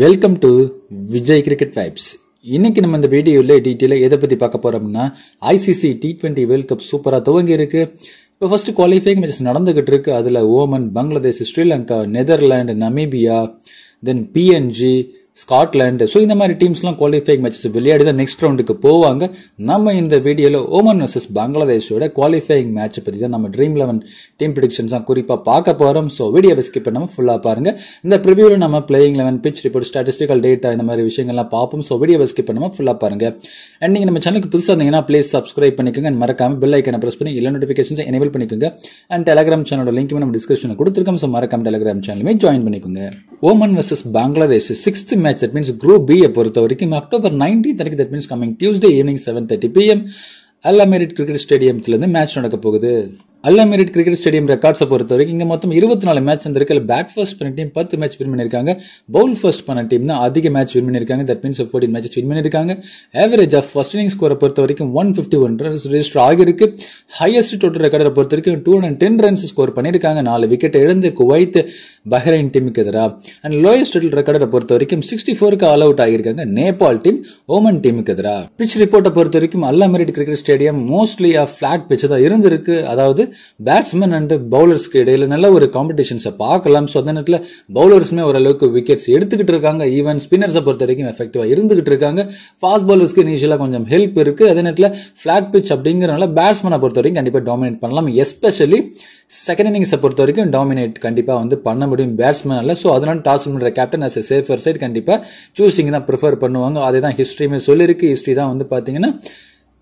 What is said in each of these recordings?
welcome to Vijay cricket vibes இன்னைக்கு நம்ம இந்த வீடியோவில் டீட்டெயிலாக எதை பற்றி பார்க்க போகிறோம்னா ICC T twenty world cup சூப்பராக துவங்கி இருக்கு இப்போ ஃபர்ஸ்ட் குவாலிஃபைங் மேட்சஸ் நடந்துகிட்டு இருக்கு அதில் Oman Bangladesh Sri Lanka Netherland Namibia தென் பிஎன்ஜி ஸ்காட்லாண்டு ஸோ இந்த மாதிரி டீம்ஸ்லாம் குவாலிஃபைங் மேட்சஸ் விளையாடி தான் நெக்ஸ்ட் ரவுண்டுக்கு போவாங்க நம்ம இந்த வீடியோவில் ஓமன் வர்சஸ் பங்களாதேஷோட குவாலிஃபைங் மேட்ச்சை பற்றி தான் நம்ம ட்ரீம் லெவன் டீம் தான் குறிப்பாக பார்க்க போகிறோம் ஸோ வீடியோவை ஸ்கிப் பண்ணாமல் ஃபுல்லாக பாருங்கள் இந்த ப்ரிவியூவில் நம்ம playing eleven pitch report statistical data இந்த மாதிரி விஷயங்கள்லாம் பார்ப்போம் ஸோ வீடியோவை ஸ்கிப் பண்ணாமல் ஃபுல்லாக பாருங்கள் அண்ட் நீங்கள் நம்ம சேனலுக்கு புதுசாக இருந்தீங்கன்னா ப்ளீஸ் சப்ஸ்கிரைப் பண்ணிக்கோங்க அண்ட் மறக்காமல் பெல் ஐக்கனை ப்ரெஸ் பண்ணி எல்லா நோட்டிஃபிகேஷன்ஸை எனேபிள் பண்ணிக்கோங்க அண்ட் டெலகிராம் சேனலோட லிங்க்குமே நம்ம டிஸ்கிரிப்ஷனில் கொடுத்துருக்கோம் ஸோ மறக்காம டெலகிராம் சேனலுமே ஜாயின் பண்ணிக்கோங்க Oman versus Bangladesh sixth match that means group பியை பொறுத்த வரைக்கும் அக்டோபர் நைன்டீன் வரைக்கும் that means coming Tuesday evening seven thirty PM Al Amerat cricket ஸ்டேடியத்துலேருந்து மேட்ச் நடக்க போகுது மெரிட் கிரிக்கெட் ஸ்டேடியம் ரெக்கார்ட்ஸை பொறுத்த வரைக்கும் இங்கே மொத்தம் இருபத்தி நாலு மேட்ச் வந்திருக்கு இல்லை பேட் ஃபர்ஸ்ட் பண்ண டீம் பத்து மேட்ச் வின் பண்ணியிருக்காங்க பவுல் ஃபர்ஸ்ட் பண்ண டீம் தான் அதிக மேட்ச் வின் பண்ணியிருக்காங்க that means fourteen matches win பண்ணியிருக்காங்க ஆவரேஜ் ஆஃப் ஃபர்ஸ்ட் இனிங் ஸ்கோரை பொறுத்த வரைக்கும் one fifty one runs register ஆகியிருக்கு ஹையஸ்ட் டோட்டல் ரெக்கார்டை பொறுத்த வரைக்கும் two hundred ten runs score பண்ணியிருக்காங்க நாலு விக்கெட் இழந்து குவைத் பஹ்ரைன் டீமுக்கு எதிராக அண்ட் லோயஸ்ட் டோட்டல் ரெக்கார்டை பொறுத்த வரைக்கும் சிக்ஸ்டி ஃபோருக்கு ஆல் அவுட் ஆகியிருக்காங்க நேபாள் டீம் ஓமன் டீமுக்கு எதிராக பிச் ரிப்போர்ட்டை பொறுத்த வரைக்கும் மெரிட் cricket stadium mostly of flat pitch தான் இருந்திருக்கு அதாவது பேட்ஸ்மேன் அண்ட் பவுலர்ஸ்க்கு இடையில நல்ல ஒரு காம்படிஷன்ஸை பார்க்கலாம் ஸோ அந்த நேரத்தில் பவுலர்ஸ்மே ஓரளவுக்கு விக்கெட்ஸ் எடுத்துக்கிட்டு இருக்காங்க ஈவன் ஸ்பின்னர்ஸை பொறுத்த வரைக்கும் எஃபெக்டிவாக இருந்துகிட்டு இருக்காங்க ஃபாஸ்ட் பவுலர்ஸ்க்கு இனிஷியலாக கொஞ்சம் ஹெல்ப் இருக்குது அதே நேரத்தில் ஃபிளாட் பிச் அப்படிங்கிறனால பேட்ஸ்மேனை பொறுத்த வரைக்கும் கண்டிப்பாக டாமினேட் பண்ணலாம் எஸ்பெஷலி செகண்ட் இன்னிங்ஸை பொறுத்த வரைக்கும் டாமினேட் கண்டிப்பாக வந்து பண்ண முடியும் பேட்ஸ்மேன் இல்லை ஸோ அதனால் டாஸ் பண்ணுற கேப்டன் அஸ் சேஃபர் சைட் கண்டிப்பாக சூஸிங் தான் ப்ரிஃபர் பண்ணுவாங்க அதே தான் ஹிஸ்ட்ரியுமே சொல்லியிருக்கு ஹிஸ்ட்ரி தான் வந்து பார்த்தீங்கன்னா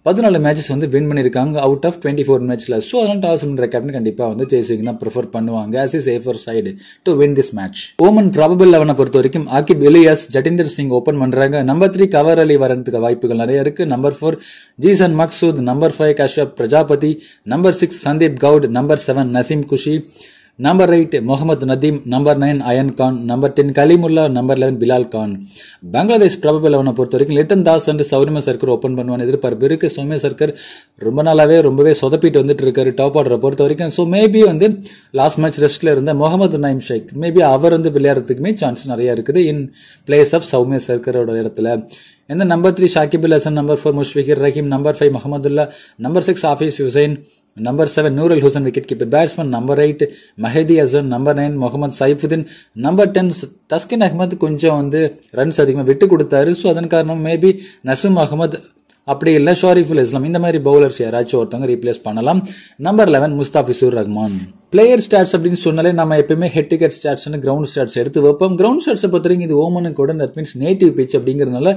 பதினாலு மேட்சஸ் வந்து வின் பண்ணியிருக்காங்க அவுட் ஆஃப் டுவெண்ட்டி ஃபோர் மேட்ச்சில் ஸோ அதனால் டாஸ் பண்ணுற கேப்டன் கண்டிப்பாக வந்து ஜெய்சிங் தான் ப்ரிஃபர் பண்ணுவாங்க as is safer side to win this match Oman probable லெவனை பொறுத்த வரைக்கும் ஆகிப் இலியாஸ் ஜட்டிந்தர் சிங் ஓப்பன் பண்ணுறாங்க நம்பர் த்ரீ கவர் அலி வரதுக்கு வாய்ப்புகள் நிறைய இருக்குது number four Zeeshan Maqsood number five Kashyap Prajapati number six Sandeep Goud number seven Naseem Khushi number eight Mohammad Nadeem number nine iron Khan number ten Kaleemullah number eleven Bilal Khan Bangladesh probable லெவனை பொறுத்த வரைக்கும் லிட்டன் தாஸ் அண்ட் சௌரிம சர்க்கர் ஓப்பன் பண்ணுவாங்க எதிர்பார்ப்பு இருக்கு சௌமிய சர்க்கர் ரொம்ப நாளாகவே ரொம்பவே சொதப்பிட்டு வந்துட்டு இருக்காரு டாப் ஆர்டரை பொறுத்த வரைக்கும் ஸோ மேபி வந்து லாஸ்ட் மேட்ச் ரெஸ்ட்டில் இருந்த முகமது நயம் ஷேக் மேபி அவர் வந்து விளையாடுறதுக்குமே சான்ஸ் நிறையா இருக்குது இன் பிளேஸ் ஆஃப் சௌமிய சர்க்கரோட இடத்துல இந்த number three Shakibul Hasan number four Mushfiqur Rahim number five Mahmudullah number six Afif Hossain number seven Nurul Hasan wicket keeper batsman number eight Mahedi Hasan number nine Mohammad Saifuddin number ten Taskin Ahmed கொஞ்சம் வந்து ரன்ஸ் அதிகமாக விட்டு கொடுத்தாரு ஸோ அதன் காரணம் மேபி நசும் அகமது அப்படி இல்லை ஷாரிஃபுல் இஸ்லாம் இந்த மாதிரி பவுலர்ஸ் யாராச்சும் ஒருத்தவங்க ரீப்ளேஸ் பண்ணலாம் number eleven Mustafizur Rahman player stats அப்படின்னு சொன்னாலே நம்ம எப்பயுமே ஹெட் டிக்கெட் ஸ்டாட்ஸ்னு கிரவுண்ட் ஸ்டாட்ஸ் எடுத்து வைப்போம் கிரவுண்ட் ஸ்டாட்ஸை பொறுத்த இது ஓமனு கூட தட் மீன்ஸ் நேட்டிவ் பிச் அப்படிங்கிறதுனால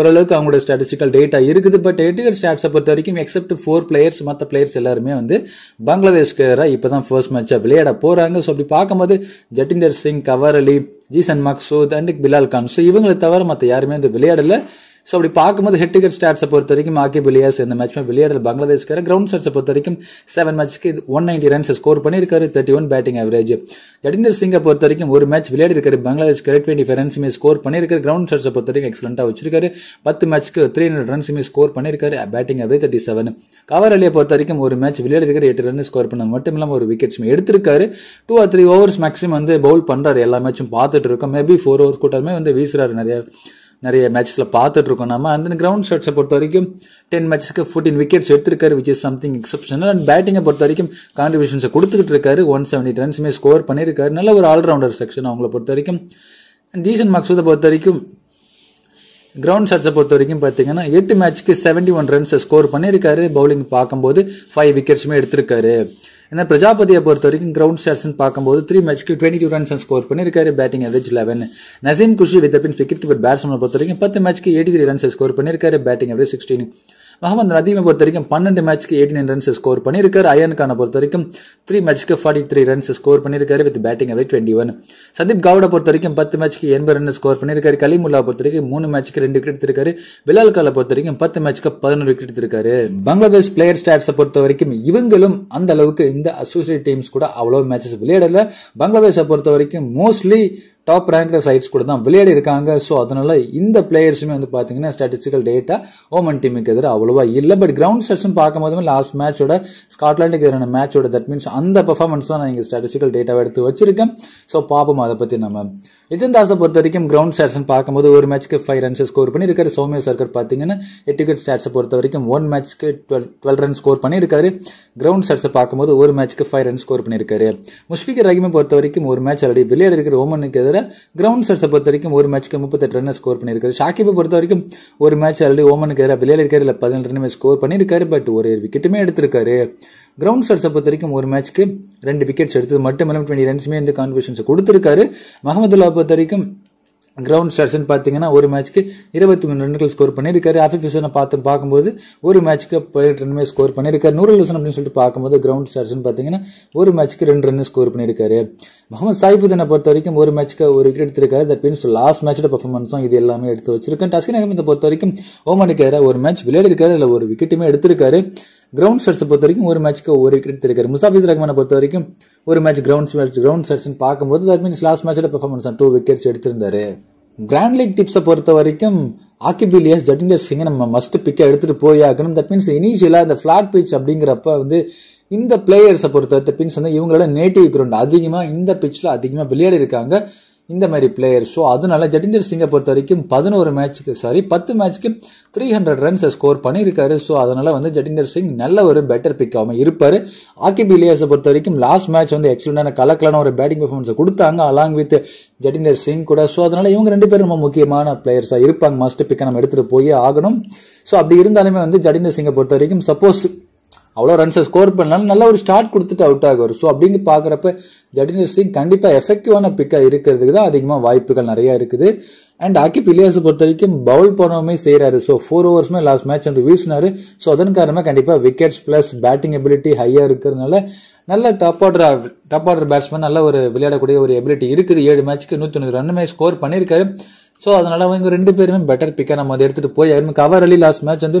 ஓரளவுக்கு அவங்களோட ஸ்டாட்டிஸ்டிக்கல் டேட்டா இருக்குது பட் ஹெட் டிக்கெட் ஸ்டாட்ஸை பொறுத்த வரைக்கும் எக்ஸப்ட் ஃபோர் பிளேயர்ஸ் மற்ற பிளேயர்ஸ் எல்லாருமே வந்து பங்களாதேஷ்க்கு இப்போ தான் ஃபர்ஸ்ட் மேட்சாக விளையாட போகிறாங்க ஸோ அப்படி பார்க்கும்போது ஜட்டிந்தர் சிங் கவர் அலி ஜீசன் மக்சூத் அண்ட் பிலால் கான் ஸோ இவங்களை தவிர மற்ற யாருமே வந்து விளையாடலை ஸோ அப்படி பார்க்கும்போது ஹெட் டிக்கெட் ஸ்டாட்ஸை பொறுத்த வரைக்கும் ஆக்கி பிலியர்ஸ் இந்த மேட்ச் விளையாடல பங்களாதேஷ்கார கிரவுண்ட் ஸ்டாட்ஸை பொறுத்த வரைக்கும் செவன் மேட்ச்க்கு இது ஒன் நைன்டி ரன்ஸ் ஸ்கோர் பண்ணியிருக்காரு thirty one batting average Jatinder சிங்கை பொறுத்த வரைக்கும் ஒரு மேட்ச் விளையாடிருக்காரு பங்களாதேஷ் பங்களாதேஷ்கார டுவெண்ட்டி ஃபைவ் ரன்ஸுமே ஸ்கோர் பண்ணியிருக்காரு கிரவுண்ட் ஸ்டாட்ஸை பொறுத்த வரைக்கும் எக்ஸலண்டாக வச்சிருக்காரு பத்து மேட்ச்க்கு த்ரீ ஹண்ட்ரட் ரன்ஸுமே ஸ்கோர் பண்ணியிருக்காரு batting average thirty seven Khawar அலியை பொறுத்த வரைக்கும் ஒரு மேட்ச் விளையாடிருக்காரு எட்டு ரன் ஸ்கோர் பண்ண மட்டும் இல்லாமல் ஒரு விக்கெட்ஸ் எடுத்திருக்காரு two or three overs maximum வந்து பவுல் பண்ணுறாரு எல்லா மேட்சும் பார்த்துட்டு இருக்கோம் மேபி ஃபோர் ஓவர் கூட்டமே வந்து வீசுறாரு நிறைய நிறைய மேட்சஸில் இருக்கோம் நம்ம அந்த கிரவுண்ட் ஷாட்ஸை பொறுத்த வரைக்கும் டென் மேட்சஸ்க்கு ஃபோர்டீன் விக்கெட்ஸ் எடுத்திருக்காரு which is something exceptional and பேட்டிங்கை பொறுத்த வரைக்கும் கான்ட்ரிபியூஷன்ஸை கொடுத்துக்கிட்டு இருக்காரு ஒன் செவன்டி ரன்ஸுமே ஸ்கோர் பண்ணியிருக்காரு நல்ல ஒரு ஆல்ரவுண்டர் செக்ஷன் அவங்கள பொறுத்த வரைக்கும் அண்ட் டீசன் மக்சூதை பொறுத்த வரைக்கும் கிரவுண்ட் ஷாட்ஸை பொறுத்த வரைக்கும் பார்த்தீங்கன்னா எட்டு மேட்ச்க்கு செவன்டி ஒன் ரன்ஸை ஸ்கோர் பண்ணியிருக்காரு பவுலிங் பார்க்கும்போது ஃபைவ் விக்கெட்ஸுமே எடுத்திருக்காரு ஏன்னா பிரஜாபதியை பொறுத்த வரைக்கும் கிரவுண்ட் ஸ்டாட்ஸ்னு பார்க்கும்போது த்ரீ மேட்ச்க்கு டுவெண்ட்டி டூ ரன்ஸ் ஸ்கோர் பண்ணியிருக்காரு batting average eleven Naseem Khushi with பின் விக்கெட் கீப்பர் பேட்ஸ்மேன் பொறுத்த வரைக்கும் பத்து மேட்ச்க்கு எயிட்டி த்ரீ ரன்ஸ் ஸ்கோர் பண்ணியிருக்காரு பேட்டிங் அவரேஜ் சிக்ஸ்டீன் மஹமது நதீமை பொறுத்த வரைக்கும் பன்னெண்டு மேட்ச்க்கு நைன் ரன்ஸ் ஸ்கோர் பண்ணியிருக்காரு அயன்கானை பொறுத்த வரைக்கும் த்ரீ மேட்ச்க்கு ஃபார்ட்டி த்ரீ ரன்ஸ் ஸ்கோர் பண்ணியிருக்காரு வித் பேட்டிங் அவரை டுவெண்ட்டி ஒன் சதீப் கவுடா பொறுத்த வரைக்கும் பத்து மேட்ச்க்கு எண்பது ரன் ஸ்கோர் பண்ணியிருக்காரு கலிமுல்லா பொறுத்த வரைக்கும் மூணு மேட்ச்க்கு ரெண்டு விக்கெட் எடுத்திருக்காரு பிலால் கால பொறுத்த வரைக்கும் பத்து மேட்ச்க்கு பதினொரு விக்கெட் எடுத்திருக்காரு பங்களாதேஷ் பிளேயர் ஸ்டாட்ஸை பொறுத்த வரைக்கும் இவங்களும் அந்த அளவுக்கு இந்த அசோசியேட் டீம்ஸ் கூட அவ்வளோ மேட்சஸ் விளையாடல பங்களாதேஷை பொறுத்த வரைக்கும் மோஸ்ட்லி டாப் ரேங்க்டு சைட்ஸ் கூட தான் விளையாடி இருக்காங்க ஸோ அதனால இந்த பிளேயர்ஸுமே வந்து பார்த்தீங்கன்னா ஸ்டாட்டிஸ்டிக்கல் டேட்டா ஓமன் டீமுக்கு எதிராக அவ்வளோவா இல்லை பட் கிரவுண்ட் ஸ்டெட்ஸ்னு பார்க்கும்போதுமே லாஸ்ட் மேட்சோட ஸ்காட்லாண்டுக்கு எதிரான மேட்சோட தட் மீன்ஸ் அந்த பர்ஃபார்மன்ஸ் தான் நான் இங்கே ஸ்டாட்டிஸ்டிக்கல் டேட்டாவை எடுத்து வச்சிருக்கேன் ஸோ பார்ப்போம் அதை பற்றி நம்ம நிஜன் தாஸை பொறுத்த வரைக்கும் கிரவுண்ட் ஸ்டாட்ஸ்னு பார்க்கும்போது ஒரு மேட்ச்க்கு ஃபைவ் ரன்ஸ் ஸ்கோர் பண்ணியிருக்காரு சௌமிய சர்க்கர் பார்த்தீங்கன்னா எட்டிகட் ஸ்டாட்ஸை பொறுத்த வரைக்கும் ஒன் மேட்ச்க்கு டுவெல் டுவெல் ரன் ஸ்கோர் பண்ணியிருக்காரு கிரவுண்ட் ஸ்டாட்ஸை பார்க்கும்போது ஒரு மேட்ச்க்கு ஃபைவ் ரன் ஸ்கோர் பண்ணியிருக்காரு முஷ்பிகர் ரஹிமை பொறுத்த வரைக்கும் ஒரு மேட்ச் ஆல்ரெடி விளையாடி இருக்கிற ஓமனுக்கு எதிராக தவிர கிரவுண்ட் செட்ஸை பொறுத்த வரைக்கும் ஒரு மேட்ச்க்கு முப்பத்தெட்டு ரன்னை ஸ்கோர் பண்ணியிருக்காரு ஷாக்கிபை பொறுத்த வரைக்கும் ஒரு மேட்ச் ஆல்ரெடி ஓமனுக்கு எதிராக விளையாட இருக்காரு இல்லை பதினெட்டு ரன்னுமே ஸ்கோர் பண்ணியிருக்காரு பட் ஒரு விக்கெட்டுமே எடுத்திருக்காரு கிரவுண்ட் ஸ்டார்ஸை பொறுத்த வரைக்கும் ஒரு மேட்ச்க்கு ரெண்டு விக்கெட்ஸ் எடுத்தது மட்டும் இல்லாமல் டுவெண்ட்டி ரன்ஸுமே வந்து கான்ட்ரிபியூஷன்ஸ் கொடுத்துருக்காரு மஹமதுல்லா பொறுத்த வரைக்கும் கிரவுண்ட் ஸ்டாட்ஸ்னு பார்த்தீங்கன்னா ஒரு மேட்ச்க்கு இருபத்தி மூணு ரன்கள் ஸ்கோர் பண்ணியிருக்காரு அஃபிஃப் ஹுசனை பார்த்து பார்க்கும்போது ஒரு மேட்ச்க்கு பதினெட்டு ரன்மே ஸ்கோர் பண்ணியிருக்காரு நூறு ஹுசன் அப்படின்னு சொல்லிட்டு பார்க்கும்போது கிரவுண்ட் ஸ்டாட்ஸ்னு பார்த்தீங்கன்னா ஒரு மேட்ச்க்கு ரெண்டு ரன் ஸ்கோர் பண்ணியிருக்காரு முகமது சாய்ஃபுதனை பொறுத்த வரைக்கும் ஒரு மேட்ச்க்கு ஒரு விக்கெட் எடுத்திருக்காரு தட் மீன்ஸ் லாஸ்ட் மேட்சோட பர்ஃபார்மன்ஸும் இது எல்லாமே எடுத்து வச்சிருக்கேன் டஸ்கின் அகமதை பொறுத்த வரைக்கும் ஓமனுக்கு ஒரு மேட்ச் விளையாடிருக்காரு அதில் ஒரு விக்கெட்டுமே எடுத்திருக்காரு கிரவுண்ட் ஷர்ட்ஸை பொறுத்த வரைக்கும் ஒரு மேட்ச்க்கு ஒரு விக்கெட் தெரிக்காரு முசாஃபிஸ் ரஹ்மானை பொறுத்த வரைக்கும் ஒரு மேட்ச் கிரவுண்ட் கிரவுண்ட் ஸ்டர்ஸ்னு பார்க்கும்போது தட் மீன்ஸ் லாஸ்ட் மேட்சில் பெர்ஃபார்மன்ஸ் டூ விக்கெட்ஸ் எடுத்திருந்தாரு கிராண்ட் லீக் டிப்ஸை பொறுத்த வரைக்கும் ஆக்கிபிலியஸ் இலியாஸ் ஜட்டிண்டர் சிங்கை நம்ம மஸ்ட் பிக்கை எடுத்துகிட்டு போய் ஆகணும் தட் மீன்ஸ் இனிஷியலாக இந்த ஃபிளாட் பிச் அப்படிங்கிறப்ப வந்து இந்த பிளேயர்ஸை பொறுத்த பின்ஸ் வந்து இவங்களோட நேட்டிவ் கிரவுண்ட் அதிகமாக இந்த பிச்சில் அதிகமாக விளையாடி இருக்காங்க இந்த மாதிரி பிளேயர் ஸோ அதனால ஜட்டிந்தர் சிங்கை பொறுத்த வரைக்கும் பதினோரு மேட்ச்சுக்கு சாரி பத்து மேட்ச்சுக்கு த்ரீ ஹண்ட்ரட் ரன்ஸை ஸ்கோர் பண்ணியிருக்காரு ஸோ அதனால் வந்து ஜட்டிந்தர் சிங் நல்ல ஒரு பெட்டர் பிக் ஆகாமல் இருப்பார் ஆக்கிப் இலியாஸை பொறுத்த வரைக்கும் லாஸ்ட் மேட்ச் வந்து எக்ஸலண்டான கலக்கலான ஒரு பேட்டிங் பெர்ஃபார்மன்ஸை கொடுத்தாங்க அலாங் வித் ஜட்டிந்தர் சிங் கூட ஸோ அதனால் இவங்க ரெண்டு பேரும் ரொம்ப முக்கியமான பிளேயர்ஸாக இருப்பாங்க மஸ்ட் பிக்கை நம்ம எடுத்துகிட்டு போய் ஆகணும் ஸோ அப்படி இருந்தாலுமே வந்து ஜட்டிந்தர் சிங்கை பொறுத்த வரைக்கும் சப்போஸ் அவ்வளோ ரன்ஸை ஸ்கோர் பண்ணாலும் நல்லா ஒரு ஸ்டார்ட் கொடுத்துட்டு அவுட் ஆகுவார் ஸோ அப்படிங்க பார்க்குறப்ப ஜடிந்தர் சிங் கண்டிப்பாக எஃபெக்டிவான பிக்காக இருக்கிறதுக்கு தான் அதிகமாக வாய்ப்புகள் நிறையா இருக்குது அண்ட் ஆக்கிப் இலியாஸை பொறுத்த வரைக்கும் பவுல் பண்ணவுமே செய்கிறாரு ஸோ ஃபோர் ஓவர்ஸ்மே லாஸ்ட் மேட்ச் வந்து வீசினார் ஸோ அதன் காரணமாக கண்டிப்பாக விக்கெட்ஸ் ப்ளஸ் பேட்டிங் எபிலிட்டி ஹையாக இருக்கிறதுனால நல்ல top order top order batsman நல்ல ஒரு விளையாடக்கூடிய ஒரு எபிலிட்டி இருக்குது ஏழு மேட்ச்க்கு நூற்றி தொண்ணூறு ரன்னுமே ஸ்கோர் பண்ணியிருக்காரு ஸோ அதனால அவங்க ரெண்டு பேருமே பெட்டர் பிக்காக நம்ம அதை எடுத்துகிட்டு போய் கவர் அலி லாஸ்ட் மேட்ச் வந்து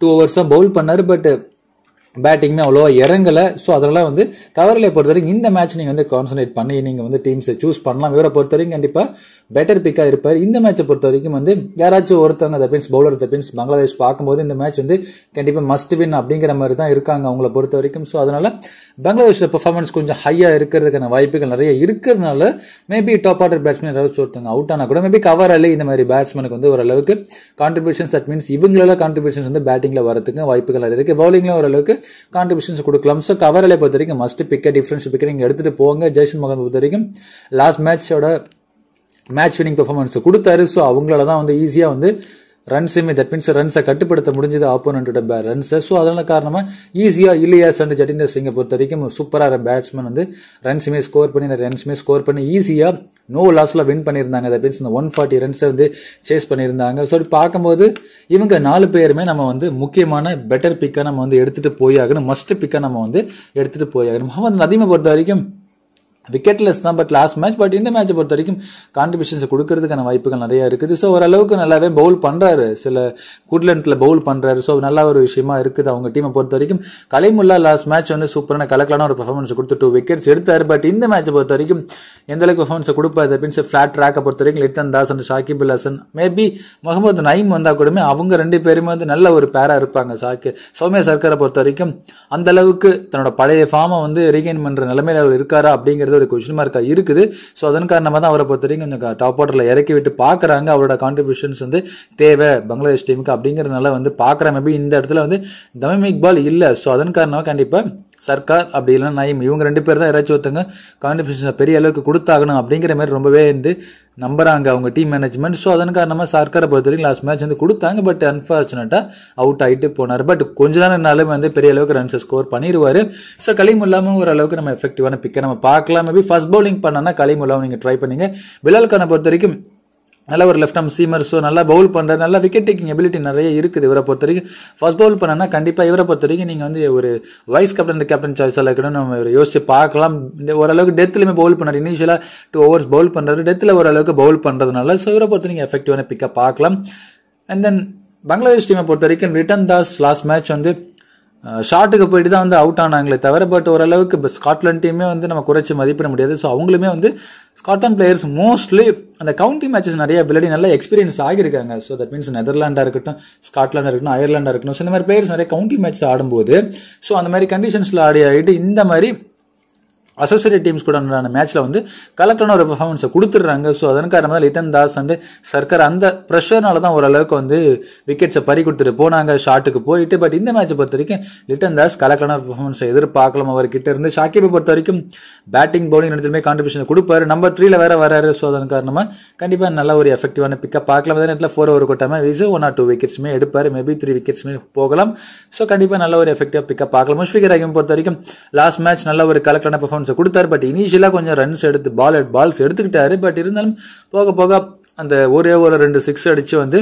டூ ஓவர்ஸ் தான் பவுல் பண்ணார் பட் பேட்டிங்குமே அவ்வளோவா இறங்கலை ஸோ அதனால் வந்து கவரில் பொறுத்த வரைக்கும் இந்த மேட்ச் நீங்கள் வந்து கான்சன்ட்ரேட் பண்ணி நீங்கள் வந்து டீம்ஸை சூஸ் பண்ணலாம் இவரை பொறுத்த வரைக்கும் கண்டிப்பாக பெட்டர் பிக்காக இருப்பார் இந்த மேட்சை பொறுத்த வரைக்கும் வந்து யாராச்சும் ஒருத்தவங்க தப்பின்ஸ் பவுலர் தப்பின்ஸ் பங்களாதேஷ் பார்க்கும்போது இந்த மேட்ச் வந்து கண்டிப்பாக மஸ்ட் வின் அப்படிங்கிற மாதிரி தான் இருக்காங்க அவங்கள பொறுத்த வரைக்கும் ஸோ அதனால் பங்களாதேஷில் பெர்ஃபார்மன்ஸ் கொஞ்சம் ஹையாக இருக்கிறதுக்கான வாய்ப்புகள் நிறைய இருக்கிறதுனால மேபி டாப் ஆர்டர் பேட்ஸ்மேன் யாராச்சும் ஒருத்தவங்க அவுட் ஆனால் கூட மேபி கவர் அலி இந்த மாதிரி பேட்ஸ்மேனுக்கு வந்து ஓரளவுக்கு கான்ட்ரிபியூஷன்ஸ் தட் மீன்ஸ் இவங்களெல்லாம் கான்ட்ரிபியூஷன்ஸ் வந்து பேட்டிங்கில் வரதுக்கு வாய்ப்புகள் இருக்குது பவுலிங்கில் ஓரளவுக்கு கான்ட்ரிபியூஷன்ஸ் கொடுக்கலாம் ஸோ கவரலை பொறுத்த வரைக்கும் மஸ்ட் பிக்க டிஃப்ரென்ஸ் பிக்க நீங்கள் எடுத்துகிட்டு போங்க ஜெய்சன் மகன் பொறுத்த வரைக்கும் லாஸ்ட் மேட்சோட மேட்ச் வினிங் பெர்ஃபார்மன்ஸ் கொடுத்தாரு ஸோ அவங்களால தான் வந்து ஈஸியாக வந்து ரன்ஸுமே தட் மீன்ஸ் ரன்ஸை கட்டுப்படுத்த முடிஞ்சது ஆப்போனண்ட்டோட பே ரன்ஸை ஸோ அதனால் காரணமாக ஈஸியாக இல்லையா அண்ட் ஜட்டிந்தர் சிங்கை பொறுத்த வரைக்கும் சூப்பராக பேட்ஸ்மேன் வந்து ரன்ஸுமே ஸ்கோர் பண்ணி ரன்ஸுமே ஸ்கோர் பண்ணி ஈஸியாக நோ லாஸில் வின் பண்ணியிருந்தாங்க தட் மீன்ஸ் இந்த ஒன் ஃபார்ட்டி ரன்ஸை வந்து சேஸ் பண்ணியிருந்தாங்க ஸோ பார்க்கும்போது இவங்க நாலு பேருமே நம்ம வந்து முக்கியமான பெட்டர் பிக்காக நம்ம வந்து எடுத்துகிட்டு போயாகணும் மஸ்ட் பிக்காக நம்ம வந்து எடுத்துகிட்டு போயாகணும் முகமது நதீமை பொறுத்த வரைக்கும் விக்கெட்லெஸ் தான் பட் லாஸ்ட் மேட்ச் பட் இந்த மேட்சை பொறுத்த வரைக்கும் கான்ட்ரிபியூஷன்ஸை கொடுக்கறதுக்கான வாய்ப்புகள் நிறையா இருக்குது ஸோ ஓரளவுக்கு நல்லாவே பவுல் பண்ணுறாரு சில குட்லண்டில் பவுல் பண்ணுறாரு ஸோ நல்ல ஒரு விஷயமா இருக்குது அவங்க டீமை பொறுத்த வரைக்கும் கலைமுல்லா லாஸ்ட் மேட்ச் வந்து சூப்பரான கலக்கலான ஒரு பெர்ஃபார்மன்ஸ் கொடுத்து டூ விக்கெட்ஸ் எடுத்தார் பட் இந்த மேட்ச்சை பொறுத்த வரைக்கும் எந்த அளவுக்கு பர்ஃபார்மன்ஸ் கொடுப்பாரு அப்படின்னு ஃபிளாட் ட்ராக்கை பொறுத்த வரைக்கும் லிட்டன் தாஸ் அண்ட் ஷாக்கிப் ஹசன் மேபி முகமது நைம் வந்தால் கூட அவங்க ரெண்டு பேருமே வந்து நல்ல ஒரு பேராக இருப்பாங்க சாக்கி சௌமிய சர்க்கரை பொறுத்த வரைக்கும் அந்த அளவுக்கு தன்னோட பழைய ஃபார்மை வந்து ரீகெயின் பண்ணுற நிலைமையில் அவர் இருக்காரா அப்படிங்கிறது அப்படிங்கிறது ஒரு கொஷின் மார்க்காக இருக்குது ஸோ அதன் காரணமாக தான் அவரை பொறுத்த வரைக்கும் கொஞ்சம் டாப் ஆர்டரில் இறக்கி விட்டு பார்க்குறாங்க அவரோட கான்ட்ரிபியூஷன்ஸ் வந்து தேவை பங்களாதேஷ் டீமுக்கு அப்படிங்கிறதுனால வந்து பார்க்குற மேபி இந்த இடத்துல வந்து தமிம் இல்லை ஸோ அதன் காரணமாக கண்டிப்பாக சர்க்கார் அப்படி இல்லைன்னா நயம் இவங்க ரெண்டு பேர் தான் யாராச்சும் ஒருத்தவங்க கான்ட்ரிபியூஷன் பெரிய அளவுக்கு கொடுத்தாகணும் அப்படிங்கிற மாதிரி ரொம்பவே வந்து நம்புறாங்க அவங்க டீம் மேனேஜ்மெண்ட் ஸோ அதன் காரணமாக சர்க்காரை பொறுத்த வரைக்கும் லாஸ்ட் மேட்ச் வந்து கொடுத்தாங்க பட் அன்ஃபார்ச்சுனேட்டாக அவுட் ஆகிட்டு போனார் பட் கொஞ்ச நேரம்னாலும் வந்து பெரிய அளவுக்கு ரன்ஸை ஸ்கோர் பண்ணிடுவார் ஸோ கலிமுல்லாமல் ஓரளவுக்கு நம்ம எஃபெக்டிவான பிக்கை நம்ம பார்க்கலாம் மேபி ஃபஸ்ட் பவுலிங் பண்ணனா கலிமுல்லாவும் நீங்கள் ட்ரை பண்ணுங்க பிலால் பொறுத்த வரைக்கும் நல்ல ஒரு லெஃப்ட் ஆம் சீமர் ஸோ நல்லா பவுல் பண்ணுற நல்லா விக்கெட் டேக்கிங் எபிலிட்டி நிறைய இருக்குது இவரை பொறுத்த வரைக்கும் ஃபர்ஸ்ட் பவுல் பண்ணனா கண்டிப்பாக இவரை பொறுத்த வரைக்கும் நீங்கள் வந்து ஒரு வைஸ் கேப்டன் கேப்டன் எல்லாம் இருக்கணும் நம்ம யோசிச்சு பார்க்கலாம் ஓரளவுக்கு டெத்துலேயுமே பவுல் பண்ணார் இனிஷியலாக டூ ஓவர்ஸ் பவுல் பண்ணுறது டெத்தில் ஓரளவுக்கு பவுல் பண்ணுறதுனால ஸோ இவரை பொறுத்த நீங்கள் எஃபெக்டிவான பிக்கப் பார்க்கலாம் அண்ட் தென் பங்களாதேஷ் டீமை பொறுத்த வரைக்கும் ரிட்டன் தாஸ் லாஸ்ட் மேட்ச் வந்து ஷார்ட்டுக்கு போயிட்டு தான் வந்து அவுட் ஆனாங்களே தவிர பட் ஓரளவுக்கு இப்போ ஸ்காட்லாண்ட் டீமே வந்து நம்ம குறைச்சி மதிப்பிட முடியாது ஸோ அவங்களுமே வந்து ஸ்காட்லாண்ட் பிளேயர்ஸ் மோஸ்ட்லி அந்த கவுண்டி மேட்சஸ் நிறைய விளையாடி நல்லா எக்ஸ்பீரியன்ஸ் ஆகியிருக்காங்க ஸோ தட் மீன்ஸ் நெதர்லாண்டாக இருக்கட்டும் ஸ்காட்லாண்டாக இருக்கட்டும் அயர்லாண்டாக இருக்கட்டும் ஸோ இந்த மாதிரி பிளேயர்ஸ் நிறைய கவுண்டி மேட்ச் ஆடும்போது ஸோ அந்த மாதிரி கண்டிஷன்ஸில் ஆடி ஆகிட்டு இந்த மாதிரி அசோசியேட் டீம்ஸ் கூட மேட்ச்சில் வந்து கலெக்டான ஒரு பெர்ஃபார்மன்ஸை கொடுத்துட்றாங்க ஸோ அதன் காரணமாக லிட்டன் தாஸ் வந்து சர்க்கர் அந்த ப்ரெஷர்னால தான் ஓரளவுக்கு வந்து விக்கெட்ஸை பறி கொடுத்துட்டு போனாங்க ஷாட்டுக்கு போயிட்டு பட் இந்த மேட்ச்சை பொறுத்த வரைக்கும் லிட்டன் தாஸ் கலெக்டான பெர்ஃபார்மன்ஸை எதிர்பார்க்கலாம் அவர்கிட்ட இருந்து ஷாக்கிபை பொறுத்த வரைக்கும் பேட்டிங் பவுலிங் இடத்துலையுமே கான்ட்ரிபியூஷன் கொடுப்பாரு நம்பர் த்ரீல வேற வராரு ஸோ அதன் காரணமாக கண்டிப்பாக நல்ல ஒரு எஃபெக்டிவான பிக்கப் பார்க்கலாம் அதே நேரத்தில் ஃபோர் ஓவர் கொட்டாமல் வீசு ஒன் ஆர் டூ விக்கெட்ஸுமே எடுப்பார் மேபி த்ரீ விக்கெட்ஸுமே போகலாம் ஸோ கண்டிப்பாக நல்ல ஒரு எஃபெக்டிவாக பிக்கப் பார்க்கலாம் முஷ்பிகர் ஆகியும் பொறுத்த வரைக்கும் லாஸ்ட் மேட்ச் நல்ல ஒரு கலெக்டான பெர்ஃபார்மன்ஸ் ரன்ஸை கொடுத்தாரு பட் இனிஷியலாக கொஞ்சம் ரன்ஸ் எடுத்து பால் பால்ஸ் எடுத்துக்கிட்டாரு பட் இருந்தாலும் போக போக அந்த ஒரே ஒரு ரெண்டு சிக்ஸ் அடித்து வந்து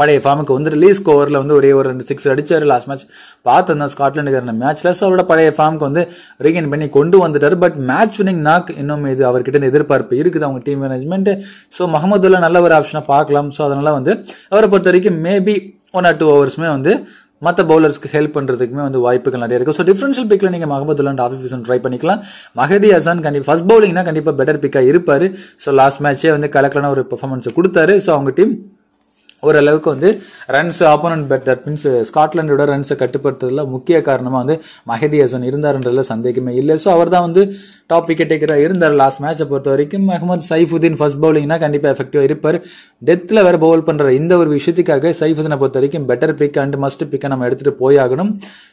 பழைய ஃபார்முக்கு வந்து ரிலீஸ் ஓவரில் வந்து ஒரே ஒரு ரெண்டு சிக்ஸ் அடிச்சார் லாஸ்ட் மேட்ச் பார்த்துருந்தோம் இருந்த மேட்ச்சில் ஸோ அவரோட பழைய ஃபார்முக்கு வந்து ரீகெயின் பண்ணி கொண்டு வந்துட்டார் பட் மேட்ச் வினிங் நாக் இன்னும் இது அவர்கிட்ட எதிர்பார்ப்பு இருக்குது அவங்க டீம் மேனேஜ்மெண்ட் ஸோ முகமதுல்லா நல்ல ஒரு ஆப்ஷனாக பார்க்கலாம் ஸோ அதனால் வந்து அவரை பொறுத்த வரைக்கும் மேபி ஒன் ஆர் டூ ஹவர்ஸுமே வந்து மற்ற பவுலர்ஸ்க்கு ஹெல்ப் பண்ணுறதுக்குமே வந்து வாய்ப்புகள் நிறைய இருக்குது ஸோ டிஃபரன்ஷியல் பிக்கில் நீங்கள் மஹமதுல்லா அண்ட் ஆஃபிஃப் ட்ரை பண்ணிக்கலாம் மகதி அசான் கண்டிப்பாக ஃபர்ஸ்ட் பவுலிங்னா கண்டிப்பாக பெட்டர் பிக்காக இருப்பார் ஸோ லாஸ்ட் மேட்சே வந்து கலக்கலான ஒரு பெர்ஃபார்மன்ஸை கொடுத்தாரு ஸோ அவங்க டீம் ஓரளவுக்கு வந்து runs opponent bat that means ஸ்காட்லாண்டோட ரன்ஸை கட்டுப்படுத்துறதுல முக்கிய காரணமாக வந்து மகதி ஹசன் இருந்தாருன்றதுல சந்தேகமே இல்லை ஸோ அவர் தான் வந்து டாப் விக்கெட் டேக்கராக இருந்தார் லாஸ்ட் மேட்சை பொறுத்த வரைக்கும் மஹமது சைஃபுதீன் ஃபர்ஸ்ட் பவுலிங்னா கண்டிப்பாக எஃபெக்டிவாக இருப்பார் டெத்தில் வேறு பவுல் பண்ணுற இந்த ஒரு விஷயத்துக்காக சைஃப் ஹசனை பொறுத்த வரைக்கும் பெட்டர் பிக் அண்ட் மஸ்ட் பிக்கை நம்ம எடுத்துகிட்டு போயாகணும்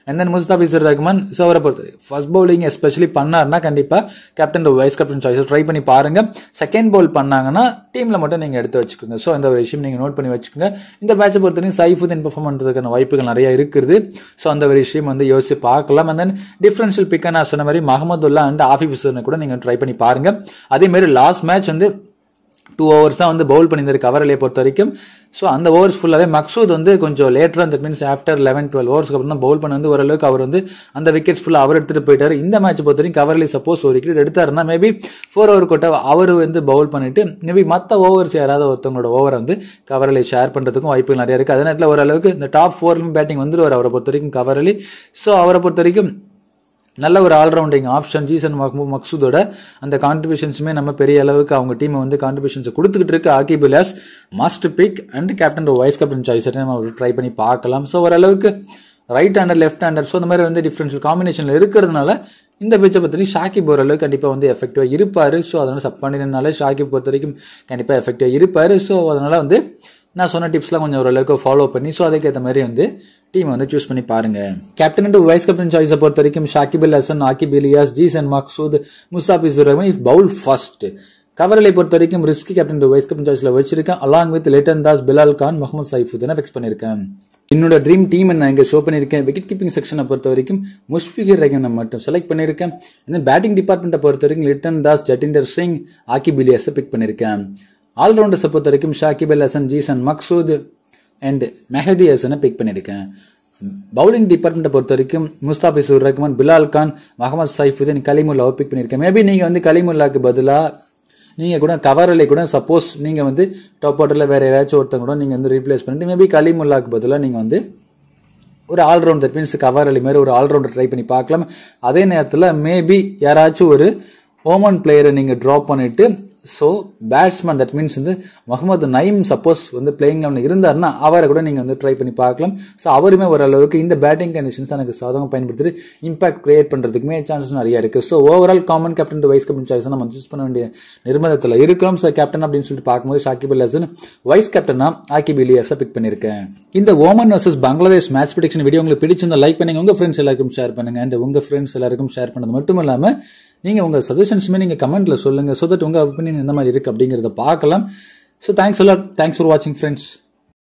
and then Mustafizur Rahman so அவரை பொறுத்த வரைக்கும் ஃபர்ஸ்ட் பவுலிங் எஸ்பெஷலி பண்ணார்னா கண்டிப்பாக கேப்டன் வைஸ் கேப்டன் சாய்ஸை ட்ரை பண்ணி பாருங்கள் செகண்ட் பவுல் பண்ணாங்கன்னா டீமில் மட்டும் நீங்கள் எடுத்து வச்சுக்கோங்க ஸோ இந்த ஒரு விஷயம் நீங்கள் நோட் பண்ணி வச்சுக்கோங்க இந்த மேட்சை சைஃப் சைஃபுதீன் பர்ஃபார்ம் பண்ணுறதுக்கான வாய்ப்புகள் நிறையா இருக்குது ஸோ அந்த ஒரு விஷயம் வந்து யோசிச்சு பார்க்கலாம் அண்ட் தென் டிஃப்ரென்ஷியல் பிக்கை நான் சொன்ன மாதிரி மஹமதுல்லா அண்ட் ஆஃபிஃபிசர்னு கூட நீங்கள் ட்ரை பண்ணி பாருங்கள் அதேமாரி லாஸ்ட் மேட்ச் வந்து டூ ஓவர்ஸ் தான் வந்து பவுல் பண்ணியிருந்தார் கவரிலே பொறுத்த வரைக்கும் ஸோ அந்த ஓவர்ஸ் ஃபுல்லாகவே மக்சூத் வந்து கொஞ்சம் லேட்டராக that means after eleven twelve ஓவர்ஸ்க்கு அப்புறம் தான் பவுல் பண்ண வந்து ஓரளவுக்கு அவர் வந்து அந்த விக்கெட்ஸ் ஃபுல்லாக அவர் எடுத்துகிட்டு போயிட்டார் இந்த மேட்ச் பொறுத்த வரைக்கும் கவர்லி சப்போஸ் ஒரு விக்கெட் எடுத்தார்னா மேபி ஃபோர் ஓவர் கூட்ட அவர் வந்து பவுல் பண்ணிட்டு மேபி மற்ற ஓவர்ஸ் யாராவது ஒருத்தவங்களோட ஓவரை வந்து கவரலி ஷேர் பண்ணுறதுக்கும் வாய்ப்புகள் நிறைய இருக்குது அதே நேரத்தில் ஓரளவுக்கு இந்த டாப் ஃபோர்லேயும் பேட்டிங் வந்துடுவார் அவரை பொறுத்த வரைக்கும் கவரலி ஸோ அவரை பொறுத்த வரைக்கும் நல்ல ஒரு ஆல்ரவுண்டிங் ஆப்ஷன் ஜீசன் மஹ்மூத் மக்சூதோட அந்த கான்ட்ரிபியூஷன்ஸுமே நம்ம பெரிய அளவுக்கு அவங்க டீமை வந்து கான்ட்ரிபியூஷன்ஸை கொடுத்துக்கிட்டு இருக்கு Aqib Ilyas master pick and captain vice captain choice நம்ம ட்ரை பண்ணி பார்க்கலாம் ஸோ ஓரளவுக்கு right hander left hander so அந்த மாதிரி வந்து டிஃப்ரென்ஷியல் காம்பினேஷனில் இருக்கிறதுனால இந்த பிச்சை பொறுத்த வரைக்கும் ஷாக்கிப் ஓரளவுக்கு கண்டிப்பாக வந்து எஃபெக்டிவாக இருப்பார் ஸோ அதனால் சப் பண்ணினால ஷாக்கிப் பொறுத்த வரைக்கும் கண்டிப்பாக எஃபெக்டிவாக இருப்பார் ஸோ அதனால் வந்து நான் சொன்ன டிப்ஸ்லாம் கொஞ்சம் ஓரளவுக்கு ஃபாலோ பண்ணி ஸோ அதுக்கேற்ற மாதிரி வந்து டீம் வந்து சூஸ் பண்ணி பாருங்க கேப்டன் அண்ட் வைஸ் கேப்டன் சாய்ஸை பொறுத்த வரைக்கும் ஷாக்கிபில் ஹசன் ஆக்கிப் இலியாஸ் சன் Maqsood Mustafizur Rahman if bowl first கவரலை பொறுத்த வரைக்கும் ரிஸ்க் கேப்டன் வைஸ் கேப்டன் சாய்ஸ்ல வச்சிருக்கேன் அலாங் வித் லிட்டன் தாஸ் பிலால் கான் முகமது சைஃபுதனை ஃபிக்ஸ் பண்ணியிருக்கேன் என்னோட ட்ரீம் டீம் நான் இங்கே ஷோ பண்ணியிருக்கேன் விக்கெட் கீப்பிங் செக்ஷனை பொறுத்த வரைக்கும் முஷ்ஃபிகர் ரஹீனை மட்டும் செலக்ட் பண்ணியிருக்கேன் இந்த பேட்டிங் டிபார்ட்மெண்ட்டை பொறுத்த வரைக்கும் லிட்டன் தாஸ் ஜட்டிந்தர் சிங் ஆக்கிப் இலியாஸை பிக் பண்ணியிருக்கேன் ஆல்ரவுண்டர்ஸை பொறுத்த வரைக்கும் ஷாக்கிப் அல் ஹசன் ஜீசன் மக்சூத் அண்ட் மெஹதி ஹசனை பிக் பண்ணியிருக்கேன் பவுலிங் டிபார்ட்மெண்ட்டை பொறுத்த வரைக்கும் முஸ்தாபிசூர் ரஹ்மான் பிலால் கான் மஹமது சைஃபுதீன் கலிமுல்லாவை பிக் பண்ணியிருக்கேன் மேபி நீங்கள் வந்து கலிமுல்லாவுக்கு பதிலாக நீங்கள் கூட கவரலை கூட சப்போஸ் நீங்கள் வந்து டாப் ஆர்டரில் வேறு யாராச்சும் ஒருத்தங்க கூட நீங்கள் வந்து ரீப்ளேஸ் பண்ணிட்டு மேபி கலிமுல்லாவுக்கு பதிலாக நீங்கள் வந்து ஒரு ஆல்ரவுண்டர் மீன்ஸ் கவர் அலி மாதிரி ஒரு ஆல்ரவுண்டர் ட்ரை பண்ணி பார்க்கலாம் அதே நேரத்தில் மேபி யாராச்சும் ஒரு ஓமன் பிளேயரை நீங்கள் ட்ராப் பண்ணிவிட்டு ஸோ பேட்ஸ்மேன் தட் மீன்ஸ் வந்து முகமது நயீம் சப்போஸ் வந்து பிளேயிங் லெவனில் இருந்தார்னா அவரை கூட நீங்கள் வந்து ட்ரை பண்ணி பார்க்கலாம் ஸோ அவருமே ஓரளவுக்கு இந்த பேட்டிங் கண்டிஷன்ஸ் எனக்கு சாதகம் பயன்படுத்திட்டு இம்பாக்ட் கிரியேட் பண்ணுறதுக்குமே சான்சஸ் நிறையா இருக்குது so overall common captain vice captain choice நம்ம சூஸ் பண்ண வேண்டிய நிர்பந்தத்தில் இருக்கிறோம் ஸோ கேப்டன் அப்படின்னு சொல்லிட்டு பார்க்கும்போது ஷாக்கிப் அல்லாசன் வைஸ் கேப்டனா ஆக்கிப் பிலியர்ஸாக பிக் பண்ணியிருக்கேன் இந்த Oman versus Bangladesh match prediction video உங்களுக்கு பிடிச்சிருந்தா லைக் பண்ணுங்கள் உங்கள் ஃப்ரெண்ட்ஸ் எல்லாருக்கும் ஷேர் பண்ணுங்கள் அண்ட் உங்கள் ஃப்ரெண்ட்ஸ் எல்லாருக்கும் ஷேர் பண்ணது மட்டும் இல்லாமல் நீங்கள் உங்கள் சஜஷன்ஸுமே நீங்கள் கமெண்ட்டில் சொல்லுங்கள் ஸோ தட் உங்கள் ஒப்பீனியன் என்ன மாதிரி இருக்குது அப்படிங்கிறத பார்க்கலாம் ஸோ தேங்க்ஸ் எல்லாம் தேங்க்ஸ் ஃபார் வாட்சிங் ஃப்ரெண்ட்ஸ்